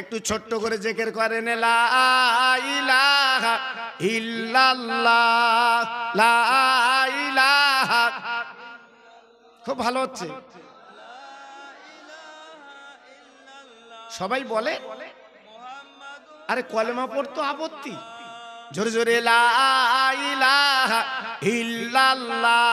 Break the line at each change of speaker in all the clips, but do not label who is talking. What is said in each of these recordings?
একটু ছোট্ট করে জেকের করে খুব ভালো হচ্ছে সবাই বলে আরে কলেমা পড়তো আপত্তি জোরে জোরে লা ইলাহা ইল্লাল্লাহ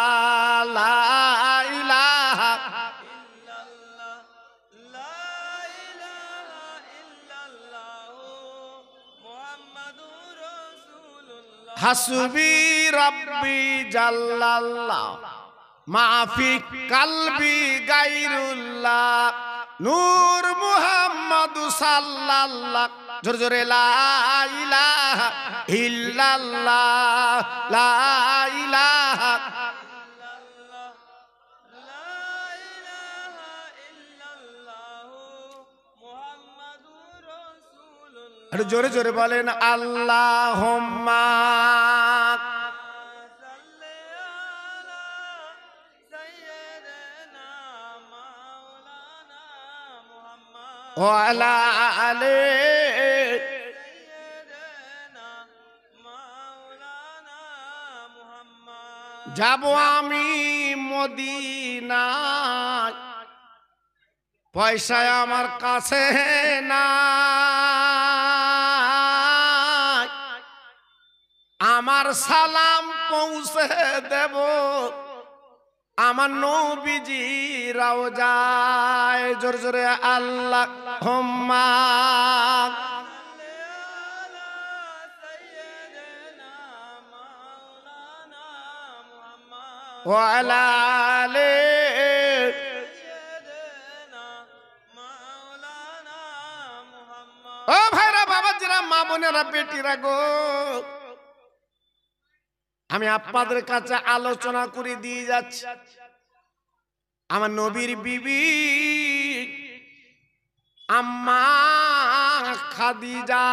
হাসবি রাব্বি জাল্লাল্লাহ মাফি কালবি গাইরুল্লাহ নূর মুহাম্মদ সাল্লাল্লাহ জোরে জোরে লা ইলাহা ইল্লাল্লাহ লা ইলাহা আর জোরে জোরে বলেন আল্লাহ ওয়ালা আলে যাব আমি মদিনা পয়সায় আমার কাছে না আমার সালাম পৌঁছে দেব আমার নবীজি রাও যায় জোর জোরে আল্লাহ হোম্মা ও ভাইরা বাবা জিরা মা বোনেরা বেটিরা গো আমি আপনাদের কাছে আলোচনা করে দিয়ে যাচ্ছি আমার নবীর বিবি আম্মা খাদিজা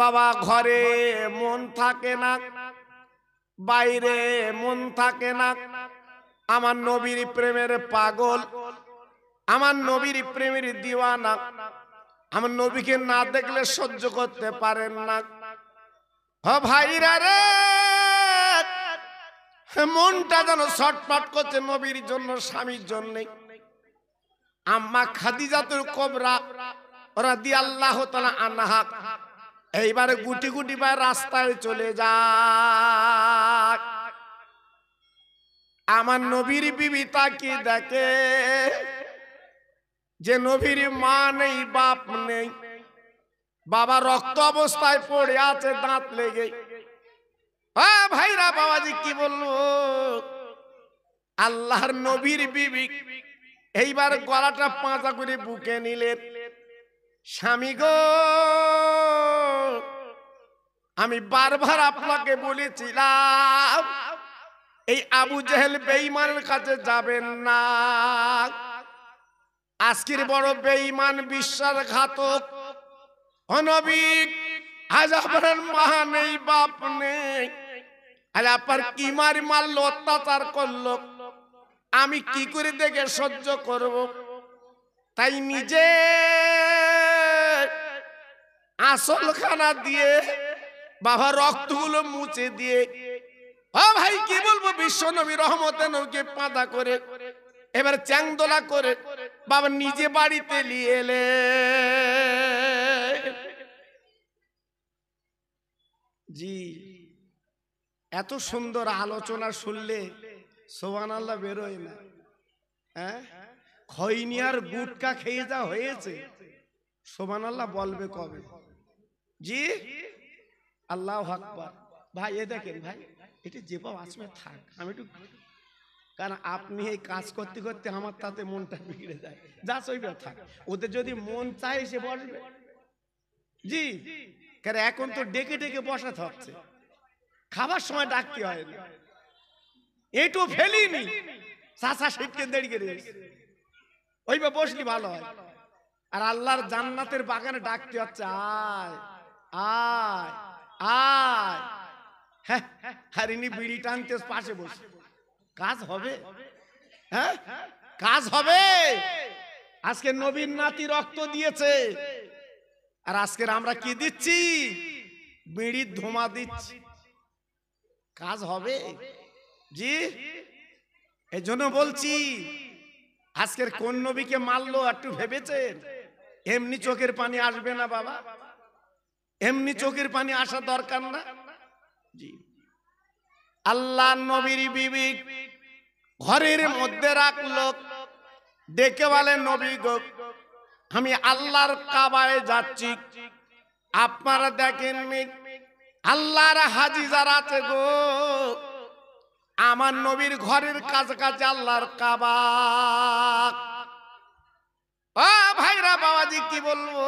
বাবা ঘরে মন থাকে না বাইরে মন থাকে না আমার নবীর প্রেমের পাগল আমার নবীর প্রেমের দিওয়ানা আমার নবীকে না দেখলে সহ্য করতে পারেন না ভাইরা রে মনটা যেন ছটপাট করছে নবীর জন্য স্বামীর জন্য আম্মা খাদিজাতুল কবরা ওরা দিয়ে আল্লাহ তালা আনাহাক এইবারে গুটি গুটি বা রাস্তায় চলে যাক আমার নবীর বিবি তাকে দেখে যে নবীর মা নেই বাপ নেই বাবা রক্ত অবস্থায় পড়ে আছে দাঁত লেগে হ্যাঁ ভাইরা বাবাজি কি বললো আল্লাহর নবীর বিবি এইবার গলাটা পাঁচা করে বুকে নিলেন স্বামী গো আমি বারবার আপনাকে বলেছিলাম এই আবু জেহেল বেঈমানের কাছে যাবেন না আজকের বড় বেঈমান বিশ্বাসঘাতক আজ আপনার মা নেই বাপ নেই আজ আপনার কি মারি মারলো অত্যাচার করলো আমি কি করে দেখে সহ্য করব তাই নিজে আসল খানা দিয়ে বাবা রক্তগুলো মুছে দিয়ে ও ভাই কি বলবো বিশ্ব নবী রহমতে নৌকে পাতা করে এবার চ্যাংদোলা করে বাবা নিজে বাড়িতে নিয়ে এলেন জি এত সুন্দর আলোচনা শুনলে সোহান আল্লাহ বেরোয় না হ্যাঁ খৈনিয়ার গুটকা খেয়ে যা হয়েছে সোহান আল্লাহ বলবে কবে জি আল্লাহ আকবার ভাই এ দেখেন ভাই এটি যেভাবে আসবে থাক আমি একটু কারণ আপনি এই কাজ করতে করতে আমার তাতে মনটা বিগড়ে যায় যা সই থাক ওদের যদি মন চায় সে বসবে জি কারে এখন তো ডেকে ডেকে বসাতে হচ্ছে খাবার সময় ডাকতে হয় না এটু ফেলিনি চাচা সিটকে দেড়িয়ে ওই ওইবা বসলি ভালো হয় আর আল্লাহর জান্নাতের বাগানে ডাকতে হচ্ছে আয় আয় আয় হ্যাঁ আর বিড়ি টানতে পাশে বসে কাজ হবে হ্যাঁ কাজ হবে আজকে নবীন নাতি রক্ত দিয়েছে আর আজকের আমরা কি দিচ্ছি বিড়ির ধোঁয়া দিচ্ছি কাজ হবে জি এই জন্য বলছি আজকের কোন নবীকে মারলো একটু ভেবেছেন এমনি চোখের পানি আসবে না বাবা এমনি চোখের পানি আসা দরকার না জি আল্লাহ নবীর বিবি ঘরের মধ্যে রাখলো ডেকে বলে নবী গো আমি আল্লাহর কাবায় যাচ্ছি আপনারা দেখেন আল্লাহর হাজি যারা আছে গো আমার নবীর ঘরের কাছে আল্লাহর কাবা ও ভাইরা বাবাজি কি বলবো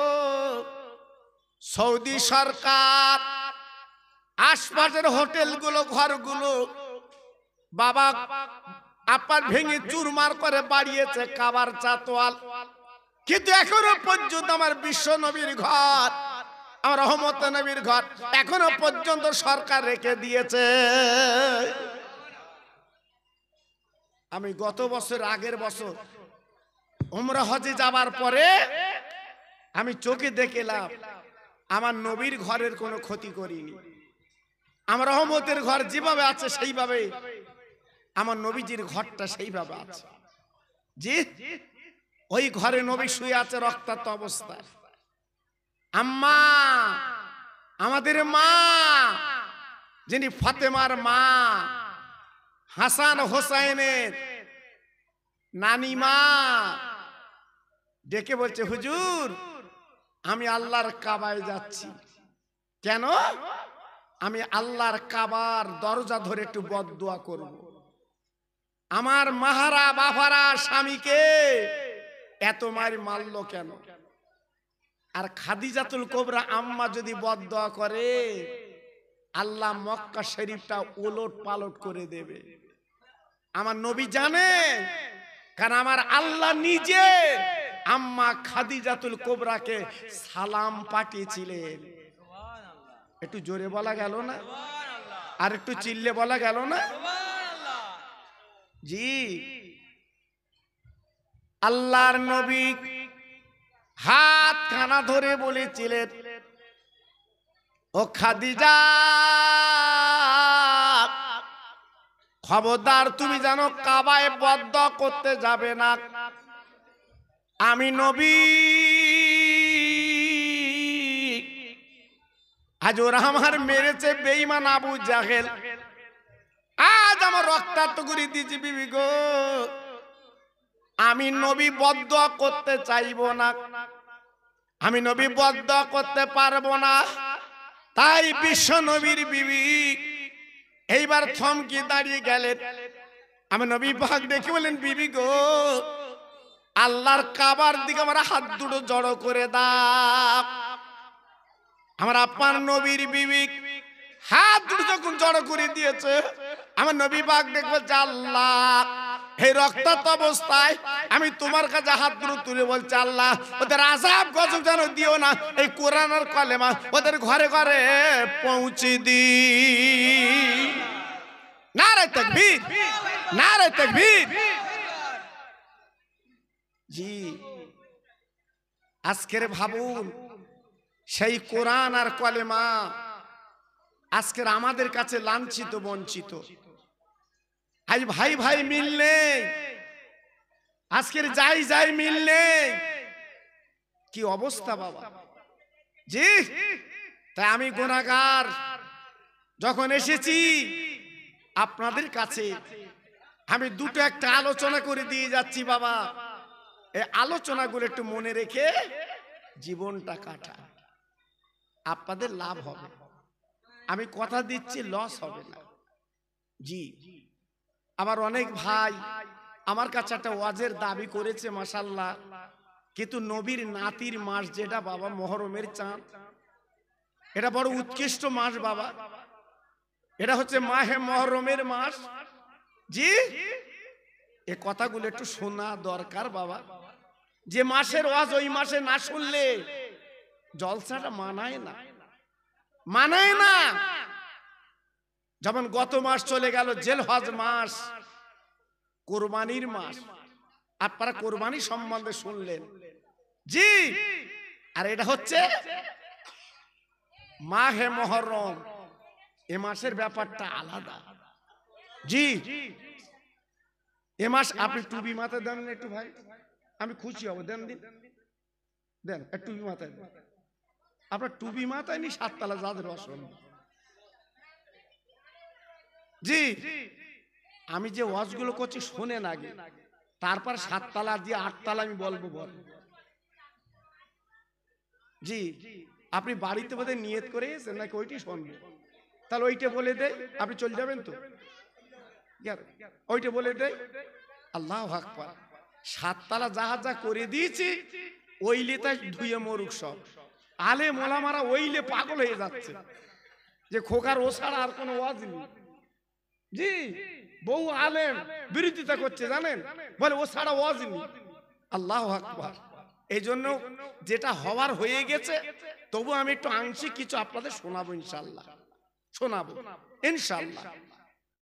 সৌদি সরকার আশপাশের হোটেলগুলো ঘরগুলো বাবা আপার ভেঙে চুরমার করে বাড়িয়েছে কাবার চাতোয়াল কিন্তু এখনো পর্যন্ত আমার বিশ্ব নবীর ঘর আমার রহমত নবীর ঘর এখনো পর্যন্ত সরকার রেখে দিয়েছে আমি গত বছর আগের বছর উমরা হজে যাবার পরে আমি চোখে দেখেলাম আমার নবীর ঘরের কোনো ক্ষতি করিনি আমার রহমতের ঘর যেভাবে আছে সেইভাবে আমার নবীজির ঘরটা সেইভাবে আছে জি ওই ঘরে নবী শুয়ে আছে রক্তাক্ত অবস্থায় আম্মা আমাদের মা যিনি ফাতেমার মা হাসান হোসাইনের নানি মা ডেকে বলছে হুজুর আমি আল্লাহর কাবায় যাচ্ছি কেন আমি আল্লাহর কাবার দরজা ধরে একটু বদুয়া করব আমার মাহারা বাফারা স্বামীকে এত মার মারলো কেন আর খাদিজাতুল কোবরা আম্মা যদি বদ করে আল্লাহ মক্কা শরীফটা ওলট পালট করে দেবে আমার নবী জানে কারণ আমার আল্লাহ নিজে আম্মা খাদিজাতুল কোবরাকে সালাম পাঠিয়েছিলেন একটু জোরে বলা গেল না আর একটু চিল্লে বলা গেল না জি আল্লাহর নবী হাত খানা ধরে বলেছিলেন ও খাদিজা খবরদার তুমি যেন কাবায় বদ্ধ করতে যাবে না আমি নবী আজ ওরা আমার মেরেছে বেইমান আবু জাহেল আজ আমার রক্তাত্ম করে দিয়েছি বিবি গো আমি নবী বদ্ধ করতে চাইব না আমি নবী বদ্ধ করতে পারবো না তাই বিশ্ব নবীর বিবি এইবার থমকি দাঁড়িয়ে গেলেন আমি নবী ভাগ দেখে বলেন বিবি গো আল্লাহর কাবার দিকে আমার হাত দুটো জড়ো করে দাও আমার আপনার নবীর বিবি হাত দুটো যখন জড়ো করে দিয়েছে আমার নবী ভাগ দেখবো আল্লাহ এই রক্তাক্ত অবস্থায় আমি তোমার কাছে হাত দুটো তুলে বলছি আল্লাহ ওদের আজাব গজব যেন দিও না এই কোরআনার কলেমা ওদের ঘরে ঘরে পৌঁছে দি না না জি আজকের ভাবুন সেই কোরআন আর কলেমা আজকের আমাদের কাছে লাঞ্ছিত বঞ্চিত আজ ভাই ভাই মিল নেই আজকের যাই যাই মিল নেই কি অবস্থা বাবা জি তাই আমি গোনাগার যখন এসেছি আপনাদের কাছে আমি দুটো একটা আলোচনা করে দিয়ে যাচ্ছি বাবা এই আলোচনাগুলো একটু মনে রেখে জীবনটা কাটা আপনাদের লাভ হবে আমি কথা দিচ্ছি লস হবে না জি আমার অনেক ভাই আমার কাছে একটা ওয়াজের দাবি করেছে মাসাল্লাহ কিন্তু নবীর নাতির মাস যেটা বাবা মহরমের চাঁদ এটা বড় উৎকৃষ্ট মাস বাবা এটা হচ্ছে মাহে মহরমের মাস জি এ কথাগুলো একটু শোনা দরকার বাবা যে মাসের ওয়াজ ওই মাসে না শুনলে জলসাটা মানায় না মানায় না যেমন গত মাস চলে গেল জেল হজ মাস কোরবানির মাস আপনারা কোরবানি সম্বন্ধে শুনলেন জি আর এটা হচ্ছে মাহে মহরম এ মাসের ব্যাপারটা আলাদা জি এ মাস আপনি টুবি মাথায় দেন একটু ভাই আমি খুশি হব দেন দিন দেন টুবি মাথায় আপনার টুবি মাথায় নি সাততলা যাদের অসম্ভব জি আমি যে ওয়াজগুলো করছি শোনেন আগে তারপর সাততলা দিয়ে আটতলা আমি বলবো বল জি আপনি বাড়িতে বোধহয় নিয়ত করে এসেছেন নাকি ওইটি শুনবেন তাহলে ওইটা বলে দেয় আপনি চলে যাবেন তো ওইটা বলে দেয় আল্লাহ আকবার সাততলা যাহা যা করে দিয়েছি ওইলে তাই ধুয়ে মরুক সব আলে মোলামারা ওইলে পাগল হয়ে যাচ্ছে যে খোকার ওসার আর কোনো ওয়াজ নেই জি বহু আলেম বিরোধিতা করছে জানেন বলে ও ছাড়া ওয়াজিনি আল্লাহ আকবর এই জন্য যেটা হওয়ার হয়ে গেছে তবু আমি একটু আংশিক কিছু আপনাদের শোনাবো ইনশাল্লাহ শোনাবো ইনশাল্লাহ